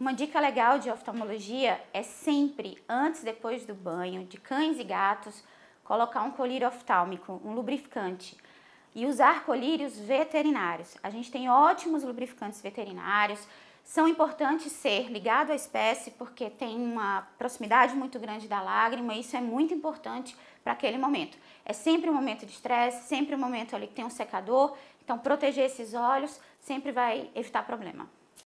Uma dica legal de oftalmologia é sempre, antes e depois do banho de cães e gatos, colocar um colírio oftálmico, um lubrificante, e usar colírios veterinários. A gente tem ótimos lubrificantes veterinários, são importantes ser ligado à espécie porque tem uma proximidade muito grande da lágrima, e isso é muito importante para aquele momento. É sempre um momento de estresse, sempre um momento ali que tem um secador, então proteger esses olhos sempre vai evitar problema.